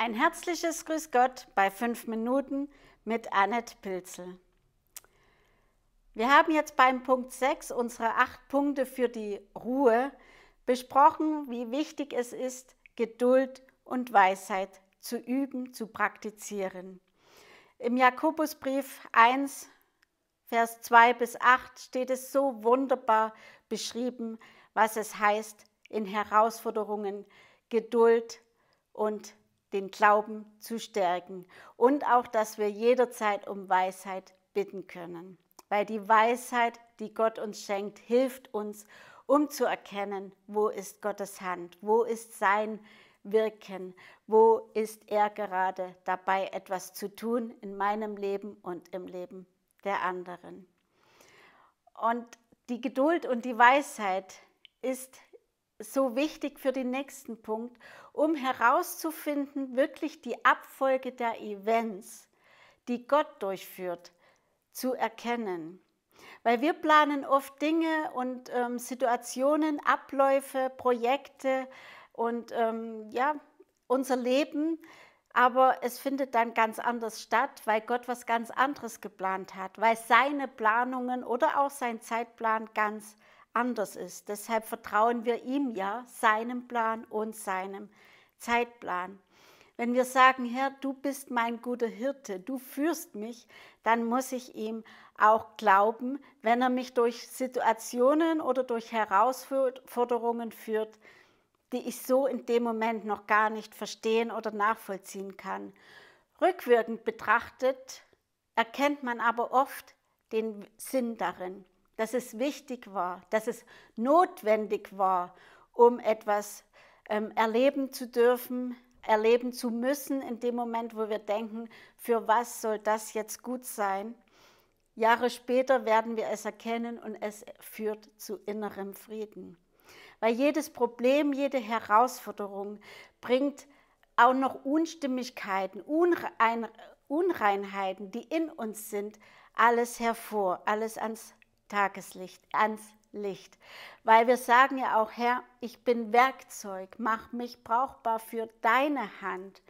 Ein herzliches Grüß Gott bei 5 Minuten mit Annette Pilzel. Wir haben jetzt beim Punkt 6 unsere acht Punkte für die Ruhe besprochen, wie wichtig es ist, Geduld und Weisheit zu üben, zu praktizieren. Im Jakobusbrief 1, Vers 2 bis 8 steht es so wunderbar beschrieben, was es heißt, in Herausforderungen Geduld und den Glauben zu stärken und auch, dass wir jederzeit um Weisheit bitten können. Weil die Weisheit, die Gott uns schenkt, hilft uns, um zu erkennen, wo ist Gottes Hand, wo ist sein Wirken, wo ist er gerade dabei, etwas zu tun in meinem Leben und im Leben der anderen. Und die Geduld und die Weisheit ist so wichtig für den nächsten Punkt, um herauszufinden, wirklich die Abfolge der Events, die Gott durchführt, zu erkennen. Weil wir planen oft Dinge und ähm, Situationen, Abläufe, Projekte und ähm, ja, unser Leben, aber es findet dann ganz anders statt, weil Gott was ganz anderes geplant hat, weil seine Planungen oder auch sein Zeitplan ganz anders anders ist. Deshalb vertrauen wir ihm ja, seinem Plan und seinem Zeitplan. Wenn wir sagen, Herr, du bist mein guter Hirte, du führst mich, dann muss ich ihm auch glauben, wenn er mich durch Situationen oder durch Herausforderungen führt, die ich so in dem Moment noch gar nicht verstehen oder nachvollziehen kann. Rückwirkend betrachtet erkennt man aber oft den Sinn darin dass es wichtig war, dass es notwendig war, um etwas ähm, erleben zu dürfen, erleben zu müssen in dem Moment, wo wir denken, für was soll das jetzt gut sein? Jahre später werden wir es erkennen und es führt zu innerem Frieden. Weil jedes Problem, jede Herausforderung bringt auch noch Unstimmigkeiten, Unrein, Unreinheiten, die in uns sind, alles hervor, alles ans Tageslicht, ans Licht. Weil wir sagen ja auch, Herr, ich bin Werkzeug, mach mich brauchbar für deine Hand.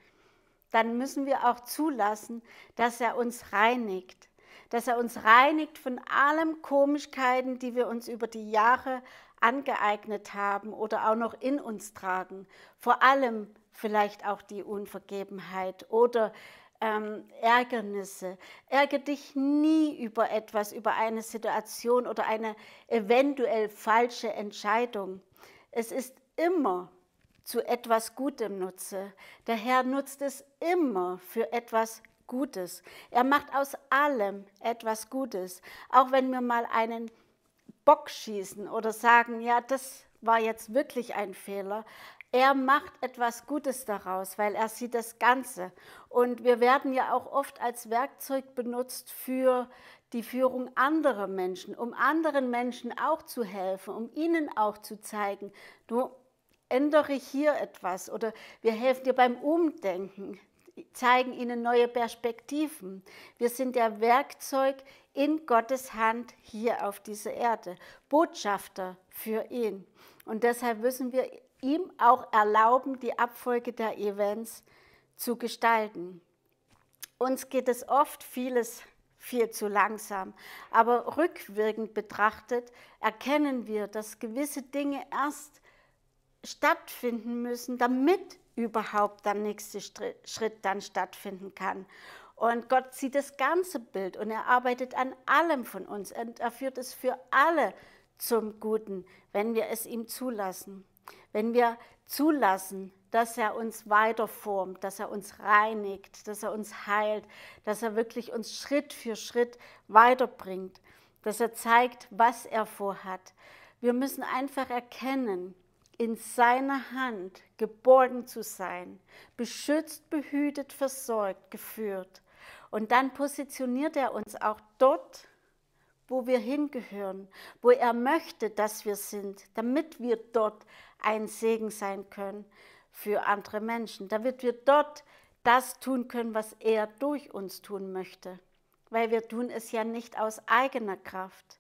Dann müssen wir auch zulassen, dass er uns reinigt, dass er uns reinigt von allen Komischkeiten, die wir uns über die Jahre angeeignet haben oder auch noch in uns tragen. Vor allem vielleicht auch die Unvergebenheit oder ähm, Ärgernisse. Ärger dich nie über etwas, über eine Situation oder eine eventuell falsche Entscheidung. Es ist immer zu etwas Gutem nutze. Der Herr nutzt es immer für etwas Gutes. Er macht aus allem etwas Gutes. Auch wenn wir mal einen Bock schießen oder sagen, ja, das war jetzt wirklich ein Fehler, er macht etwas Gutes daraus, weil er sieht das Ganze. Und wir werden ja auch oft als Werkzeug benutzt für die Führung anderer Menschen, um anderen Menschen auch zu helfen, um ihnen auch zu zeigen, du ändere hier etwas oder wir helfen dir beim Umdenken, zeigen ihnen neue Perspektiven. Wir sind der Werkzeug in Gottes Hand hier auf dieser Erde, Botschafter für ihn. Und deshalb müssen wir ihm auch erlauben, die Abfolge der Events zu gestalten. Uns geht es oft vieles viel zu langsam. Aber rückwirkend betrachtet erkennen wir, dass gewisse Dinge erst stattfinden müssen, damit überhaupt der nächste Schritt dann stattfinden kann. Und Gott sieht das ganze Bild und er arbeitet an allem von uns und er führt es für alle zum Guten, wenn wir es ihm zulassen wenn wir zulassen, dass er uns weiterformt, dass er uns reinigt, dass er uns heilt, dass er wirklich uns Schritt für Schritt weiterbringt, dass er zeigt, was er vorhat. Wir müssen einfach erkennen, in seiner Hand geborgen zu sein, beschützt, behütet, versorgt, geführt. Und dann positioniert er uns auch dort, wo wir hingehören, wo er möchte, dass wir sind, damit wir dort ein Segen sein können für andere Menschen, damit wir dort das tun können, was er durch uns tun möchte, weil wir tun es ja nicht aus eigener Kraft.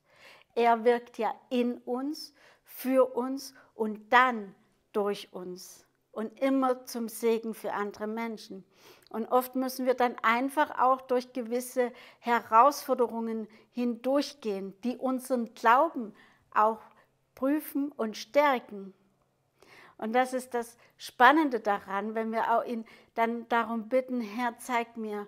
Er wirkt ja in uns, für uns und dann durch uns und immer zum Segen für andere Menschen. Und oft müssen wir dann einfach auch durch gewisse Herausforderungen hindurchgehen, die unseren Glauben auch prüfen und stärken. Und das ist das Spannende daran, wenn wir auch ihn dann darum bitten, Herr, zeig mir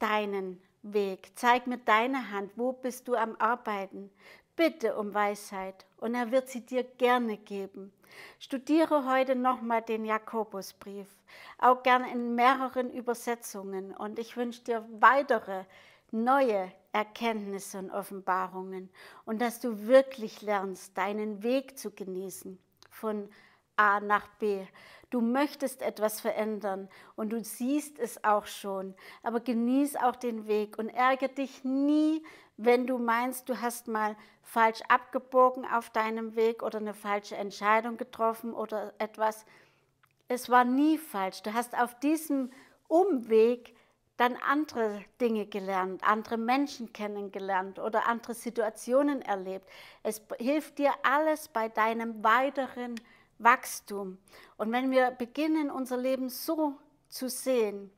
deinen Weg, zeig mir deine Hand, wo bist du am Arbeiten? Bitte um Weisheit und er wird sie dir gerne geben. Studiere heute nochmal den Jakobusbrief, auch gerne in mehreren Übersetzungen und ich wünsche dir weitere neue Erkenntnisse und Offenbarungen und dass du wirklich lernst, deinen Weg zu genießen von A nach B. Du möchtest etwas verändern und du siehst es auch schon, aber genieß auch den Weg und ärgere dich nie, wenn du meinst, du hast mal falsch abgebogen auf deinem Weg oder eine falsche Entscheidung getroffen oder etwas. Es war nie falsch. Du hast auf diesem Umweg dann andere Dinge gelernt, andere Menschen kennengelernt oder andere Situationen erlebt. Es hilft dir alles bei deinem weiteren Weg Wachstum. Und wenn wir beginnen, unser Leben so zu sehen,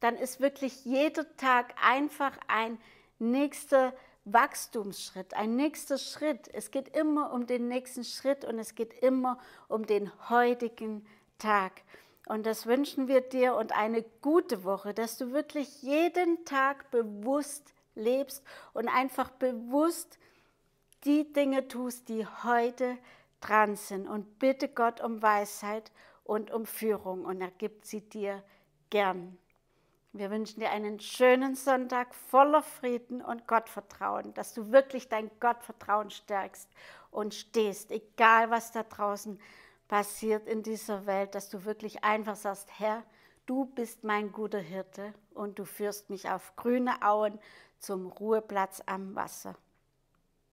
dann ist wirklich jeder Tag einfach ein nächster Wachstumsschritt, ein nächster Schritt. Es geht immer um den nächsten Schritt und es geht immer um den heutigen Tag. Und das wünschen wir dir und eine gute Woche, dass du wirklich jeden Tag bewusst lebst und einfach bewusst die Dinge tust, die heute dran sind und bitte Gott um Weisheit und um Führung und er gibt sie dir gern. Wir wünschen dir einen schönen Sonntag voller Frieden und Gottvertrauen, dass du wirklich dein Gottvertrauen stärkst und stehst, egal was da draußen passiert in dieser Welt, dass du wirklich einfach sagst, Herr, du bist mein guter Hirte und du führst mich auf grüne Auen zum Ruheplatz am Wasser.